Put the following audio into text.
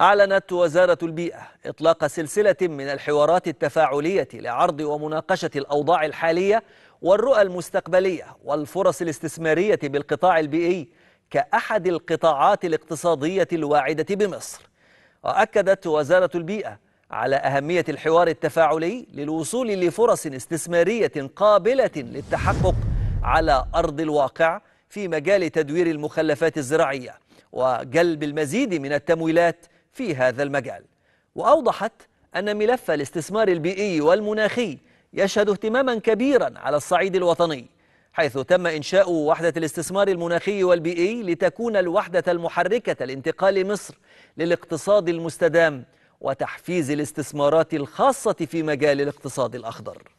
أعلنت وزارة البيئة إطلاق سلسلة من الحوارات التفاعلية لعرض ومناقشة الأوضاع الحالية والرؤى المستقبلية والفرص الاستثمارية بالقطاع البيئي كأحد القطاعات الاقتصادية الواعدة بمصر وأكدت وزارة البيئة على أهمية الحوار التفاعلي للوصول لفرص استثمارية قابلة للتحقق على أرض الواقع في مجال تدوير المخلفات الزراعية وجلب المزيد من التمويلات في هذا المجال وأوضحت أن ملف الاستثمار البيئي والمناخي يشهد اهتماما كبيرا على الصعيد الوطني حيث تم إنشاء وحدة الاستثمار المناخي والبيئي لتكون الوحدة المحركة لانتقال مصر للاقتصاد المستدام وتحفيز الاستثمارات الخاصة في مجال الاقتصاد الأخضر